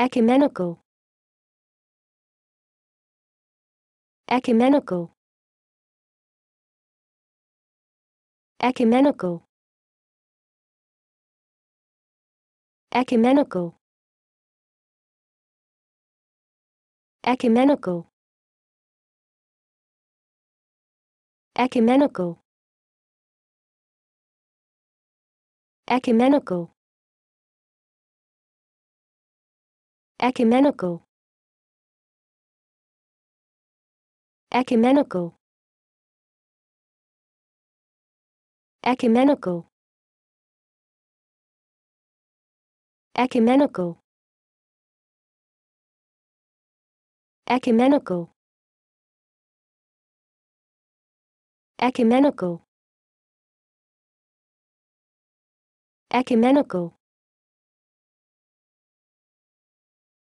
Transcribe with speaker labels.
Speaker 1: ecumenical ecumenical ecumenical ecumenical ecumenical ecumenical ecumenical ecumenical ecumenical ecumenical ecumenical ecumenical ecumenical ecumenical